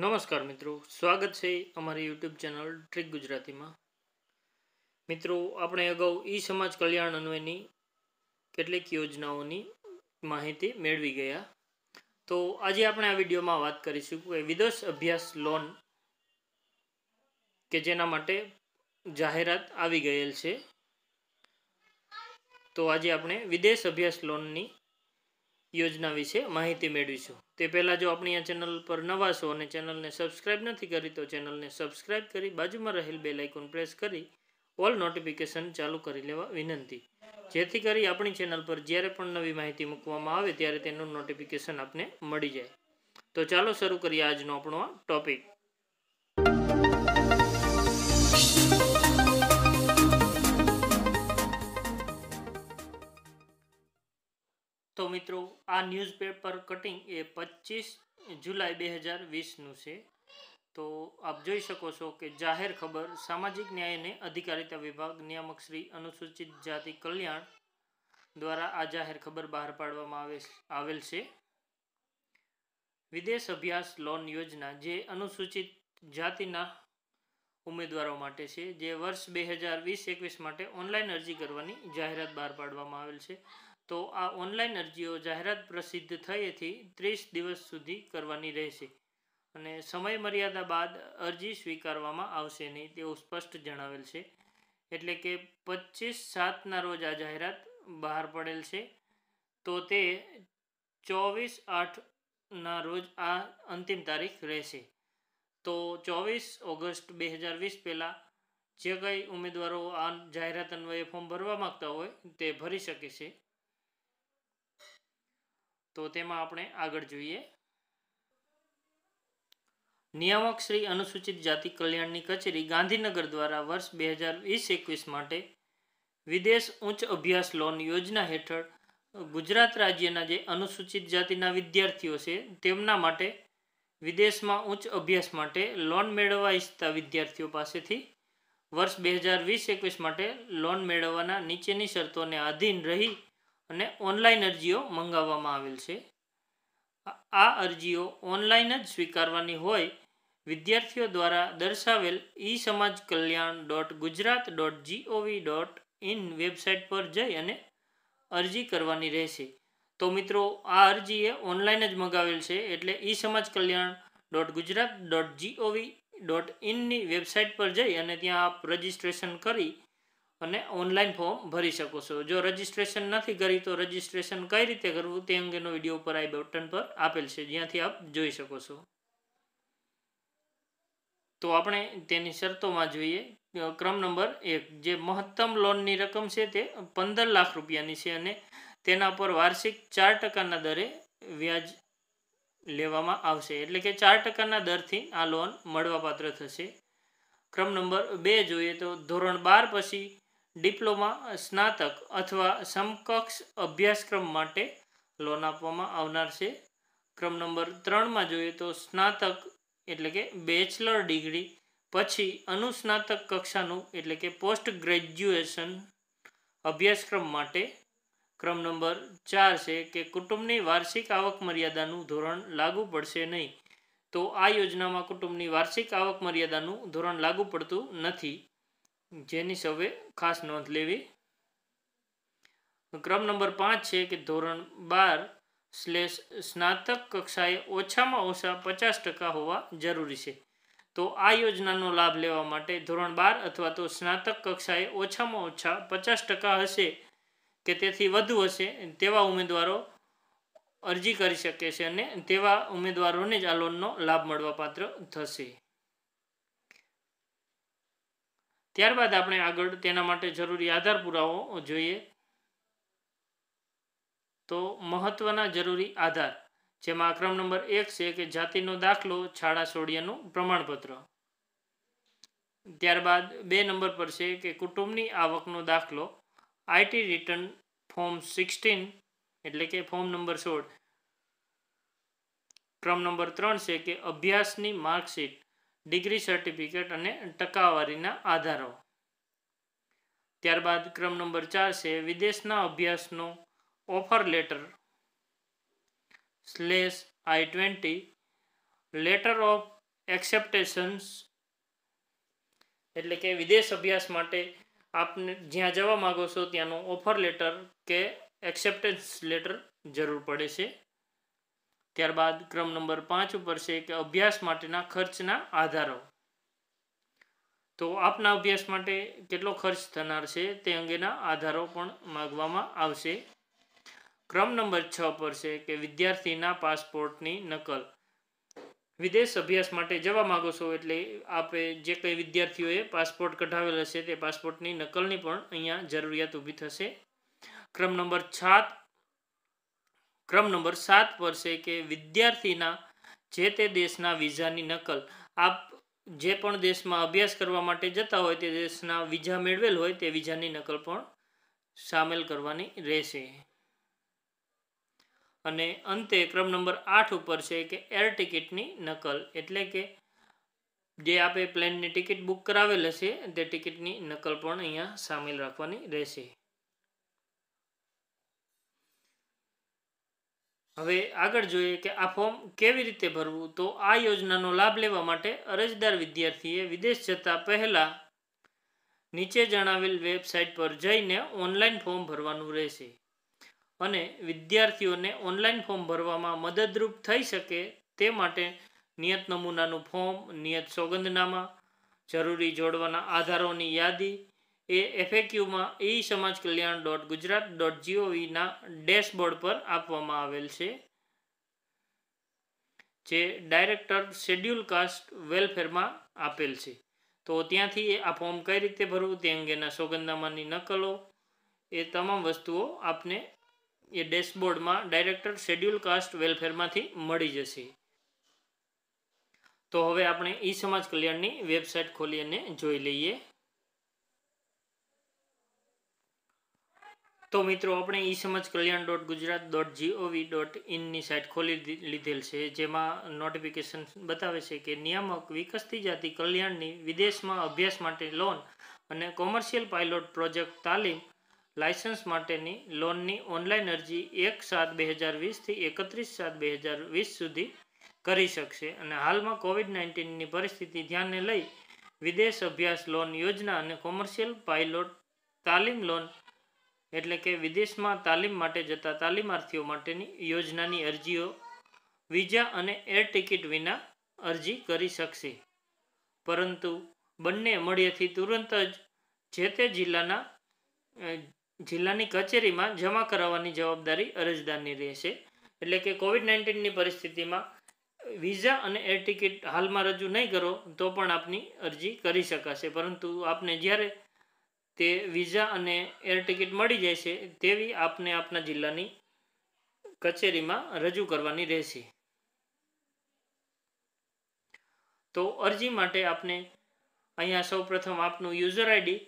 નમસ્કાર મિત્રો સ્વાગત છે અમારી યુટ્યુબ ચેનલ ટ્રીક ગુજરાતીમાં મિત્રો આપણે અગાઉ ઈ સમાજ કલ્યાણ અન્વયની કેટલીક યોજનાઓની માહિતી મેળવી ગયા તો આજે આપણે આ વિડીયોમાં વાત કરીશું કે વિદેશ અભ્યાસ લોન કે જેના માટે જાહેરાત આવી ગયેલ છે તો આજે આપણે વિદેશ અભ્યાસ લોનની યોજના વિશે માહિતી મેળવીશું તે પહેલાં જો આપણી આ ચેનલ પર નવા છો અને ચેનલને સબસ્ક્રાઈબ નથી કરી તો ચેનલને સબસ્ક્રાઈબ કરી બાજુમાં રહેલ બે લાઇકોન પ્રેસ કરી ઓલ નોટિફિકેશન ચાલુ કરી લેવા વિનંતી જેથી કરી આપણી ચેનલ પર જ્યારે પણ નવી માહિતી મૂકવામાં આવે ત્યારે તેનું નોટિફિકેશન આપને મળી જાય તો ચાલો શરૂ કરીએ આજનો આપણો આ ટોપિક તો મિત્રો આ ન્યૂઝપેપર કટિંગ એ પચીસ જુલાઈ બે હજાર વીસનું છે તો આપ જોઈ શકો છો કે જાહેર ખબર સામાજિક ન્યાય અને અધિકારિતા વિભાગ નિયામક શ્રી અનુસૂચિત જાતિ કલ્યાણ દ્વારા આ જાહેર ખબર બહાર પાડવામાં આવે આવેલ છે વિદેશ અભ્યાસ લોન યોજના જે અનુસૂચિત જાતિના ઉમેદવારો માટે છે જે વર્ષ બે હજાર વીસ એકવીસ માટે ઓનલાઈન અરજી કરવાની જાહેરાત બહાર પાડવામાં આવેલ છે તો આ ઓનલાઈન અરજીઓ જાહેરાત પ્રસિદ્ધ થયેથી ત્રીસ દિવસ સુધી કરવાની રહેશે અને સમય મર્યાદા બાદ અરજી સ્વીકારવામાં આવશે નહીં તેવું સ્પષ્ટ જણાવેલ છે એટલે કે પચીસ સાતના રોજ આ જાહેરાત બહાર પડેલ છે તો તે ચોવીસ આઠના રોજ આ અંતિમ તારીખ રહેશે તો ચોવીસ ઓગસ્ટ બે હજાર વીસ પહેલાં જે કંઈ ઉમેદવારો આ જાહેરાત અન્વયે ફોર્મ ભરવા માગતા હોય તે ભરી શકે છે તો તેમાં આપણે આગળ જોઈએ નિયામક શ્રી અનુસૂચિત જાતિ કલ્યાણની કચેરી ગાંધીનગર દ્વારા વર્ષ બે હજાર વીસ એકવીસ માટે વિદેશ ઉચ્ચ અભ્યાસ લોન યોજના હેઠળ ગુજરાત રાજ્યના જે અનુસૂચિત જાતિના વિદ્યાર્થીઓ છે તેમના માટે વિદેશમાં ઉચ્ચ અભ્યાસ માટે લોન મેળવવા ઈચ્છતા વિદ્યાર્થીઓ પાસેથી વર્ષ બે હજાર વીસ એકવીસ માટે લોન મેળવવાના નીચેની શરતોને આધીન રહી અને ઓનલાઈન અરજીઓ મંગાવવામાં આવેલ છે આ અરજીઓ ઓનલાઈન જ સ્વીકારવાની હોય વિદ્યાર્થીઓ દ્વારા દર્શાવેલ e Samaj Kalyan dot Gujarat dot G O V dot in website પર જઈ અને અરજી કરવાની રહેશે તો મિત્રો આ અરજી એ ઓનલાઈન જ મંગાવેલ છે એટલે e Samaj Kalyan dot Gujarat dot G O V dot ઇનની વેબસાઇટ પર જઈ અને ત્યાં આપ રજીસ્ટ્રેશન કરી અને ઓનલાઈન ફોર્મ ભરી શકો છો જો રજીસ્ટ્રેશન નથી કરી તો રજિસ્ટ્રેશન કઈ રીતે કરવું તે અંગેનો વિડીયો ઉપર આઈ બટન પર આપેલ છે જ્યાંથી આપ જોઈ શકો છો તો આપણે તેની શરતોમાં જોઈએ ક્રમ નંબર એક જે મહત્તમ લોનની રકમ છે તે પંદર લાખ રૂપિયાની છે અને તેના પર વાર્ષિક ચાર ટકાના દરે વ્યાજ લેવામાં આવશે એટલે કે ચાર ટકાના દરથી આ લોન મળવાપાત્ર થશે ક્રમ નંબર બે જોઈએ તો ધોરણ બાર પછી ડિપ્લોમા સ્નાતક અથવા સમકક્ષ અભ્યાસક્રમ માટે લોન આપવામાં આવનાર છે ક્રમ નંબર ત્રણમાં જોઈએ તો સ્નાતક એટલે કે બેચલર ડિગ્રી પછી અનુસ્નાતક કક્ષાનું એટલે કે પોસ્ટ ગ્રેજ્યુએશન અભ્યાસક્રમ માટે ક્રમ નંબર ચાર છે કે કુટુંબની વાર્ષિક આવક મર્યાદાનું ધોરણ લાગુ પડશે નહીં તો આ યોજનામાં કુટુંબની વાર્ષિક આવક મર્યાદાનું ધોરણ લાગુ પડતું નથી જેની સૌએ ખાસ નોંધ લેવી ક્રમ નંબર પાંચ છે કે ધોરણ બાર સ્લેશ સ્નાતક કક્ષાએ ઓછામાં ઓછા પચાસ ટકા હોવા જરૂરી છે તો આ યોજનાનો લાભ લેવા માટે ધોરણ બાર અથવા તો સ્નાતક કક્ષાએ ઓછામાં ઓછા પચાસ ટકા હશે કે તેથી વધુ હશે તેવા ઉમેદવારો અરજી કરી શકે છે અને તેવા ઉમેદવારોને જ આ લોનનો લાભ મળવાપાત્ર થશે ત્યારબાદ આપણે આગળ તેના માટે જરૂરી આધાર પુરાવો જોઈએ તો મહત્ત્વના જરૂરી આધાર જેમાં ક્રમ નંબર એક છે કે જાતિનો દાખલો છાડા સોડિયાનું પ્રમાણપત્ર ત્યારબાદ બે નંબર પર છે કે કુટુંબની આવકનો દાખલો આઈટી રિટર્ન ફોર્મ સિક્સટીન એટલે કે ફોર્મ નંબર સોળ ક્રમ નંબર ત્રણ છે કે અભ્યાસની માર્કશીટ ડિગ્રી સર્ટિફિકેટ અને ટકાવારીના આધારો ત્યારબાદ ક્રમ નંબર ચાર છે વિદેશના અભ્યાસનો offer letter slash I twenty letter of acceptations એટલે કે વિદેશ અભ્યાસ માટે આપને જ્યાં જવા માગો છો ત્યાંનો ઓફર લેટર કે એક્સેપ્ટન્સ લેટર જરૂર પડે છે ત્યારબાદ ક્રમ નંબર પાંચ ઉપર છે કે અભ્યાસ માટેના ખર્ચના આધારો તો આપના અભ્યાસ માટે કેટલો ખર્ચ થનાર છે તે અંગેના આધારો પણ માગવામાં આવશે ક્રમ નંબર છ પર છે કે વિદ્યાર્થીના પાસપોર્ટની નકલ વિદેશ અભ્યાસ માટે જવા માગો છો એટલે આપે જે કંઈ વિદ્યાર્થીઓએ પાસપોર્ટ કઢાવેલ હશે તે પાસપોર્ટની નકલની પણ અહીંયા જરૂરિયાત ઊભી થશે ક્રમ નંબર સાત ક્રમ નંબર સાત પર છે કે વિદ્યાર્થીના જે તે દેશના વિઝાની નકલ આપ જે પણ દેશમાં અભ્યાસ કરવા માટે જતા હોય તે દેશના વિઝા મેળવેલ હોય તે વિઝાની નકલ પણ સામેલ કરવાની રહેશે અને અંતે ક્રમ નંબર આઠ ઉપર છે કે એર ટિકિટની નકલ એટલે કે જે આપે પ્લેનની ટિકિટ બુક કરાવેલ હશે તે ટિકિટની નકલ પણ અહીંયા સામેલ રાખવાની રહેશે હવે આગળ જોઈએ કે આ ફોર્મ કેવી રીતે ભરવું તો આ યોજનાનો લાભ લેવા માટે અરજદાર વિદ્યાર્થીએ વિદેશ જતા પહેલાં નીચે જણાવેલ વેબસાઇટ પર જઈને ઓનલાઈન ફોર્મ ભરવાનું રહેશે અને વિદ્યાર્થીઓને ઓનલાઈન ફોર્મ ભરવામાં મદદરૂપ થઈ શકે તે માટે નિયત નમૂનાનું ફોર્મ નિયત સોગંદનામાં જરૂરી જોડવાના આધારોની યાદી એ એફએક્યુમાં e Samaj Kalyan dot Gujarat dot જીઓવીના ડેશબોર્ડ પર આપવામાં આવેલ છે જે ડાયરેક્ટર શેડ્યુલ કાસ્ટ વેલફેરમાં આપેલ છે તો ત્યાંથી આ ફોર્મ કઈ રીતે ભરવું તે અંગેના સોગંદનામાની નકલો એ તમામ વસ્તુઓ આપને એ ડેશબોર્ડમાં ડાયરેક્ટર શેડ્યુલ કાસ્ટ વેલફેરમાંથી મળી જશે તો હવે આપણે ઈ સમાજ કલ્યાણની વેબસાઇટ ખોલી અને જોઈ લઈએ તો મિત્રો આપણે e Samaj Kalyan dot Gujarat dot G O V dot ઇનની સાઇટ ખોલી લીધેલ છે જેમાં નોટિફિકેશન બતાવે છે કે નિયામક વિકસતી જાતિ કલ્યાણની વિદેશમાં અભ્યાસ માટે લોન અને કોમર્શિયલ પાયલોટ પ્રોજેક્ટ તાલીમ લાયસન્સ માટેની લોનની ઓનલાઈન અરજી એક સાત બે હજાર વીસથી એકત્રીસ સાત બે હજાર વીસ સુધી કરી શકશે અને હાલમાં કોવિડ નાઇન્ટીનની પરિસ્થિતિ ધ્યાને લઈ વિદેશ અભ્યાસ લોન યોજના અને કોમર્શિયલ પાયલોટ તાલીમ લોન એટલે કે વિદેશમાં તાલીમ માટે જતા તાલીમાર્થીઓ માટેની યોજનાની અરજીઓ વિઝા અને એર ટિકિટ વિના અરજી કરી શકશે પરંતુ બંને મળ્યેથી તુરંત જ જે તે જિલ્લાના જિલ્લાની કચેરીમાં જમા કરાવવાની જવાબદારી અરજદારની રહેશે એટલે કે કોવિડ નાઇન્ટીનની પરિસ્થિતિમાં વિઝા અને એર ટિકિટ હાલમાં રજૂ નહીં કરો તો પણ આપની અરજી કરી શકાશે પરંતુ આપને જ્યારે તે વિઝા અને એર ટિકિટ મળી જાય છે તેવી આપને આપના જિલ્લાની કચેરીમાં રજૂ કરવાની રહેશે તો અરજી માટે આપને અહીંયા સૌપ્રથમ આપનું યુઝર આઈડી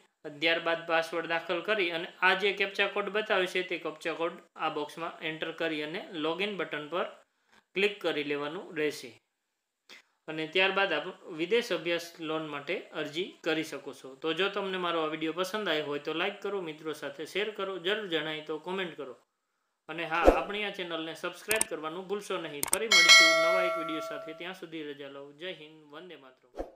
ત્યારબાદ પાસવર્ડ દાખલ કરી અને આ જે કેપ્ચા કોડ બતાવે છે તે કેપ્ચા કોડ આ બોક્સમાં એન્ટર કરી અને લોગિન બટન પર ક્લિક કરી લેવાનું રહેશે અને ત્યારબાદ આપ વિદેશ અભ્યાસ લોન માટે અરજી કરી શકો છો તો જો તમને મારો આ વિડીયો પસંદ આવ્યો હોય તો લાઈક કરો મિત્રો સાથે શેર કરો જરૂર જણાય તો કોમેન્ટ કરો અને હા આપણી આ ચેનલને સબસ્ક્રાઇબ કરવાનું ભૂલશો નહીં ફરી મળીશું નવા એક વિડીયો સાથે ત્યાં સુધી રજા લઉં જય હિન્દ વંદે માત્ર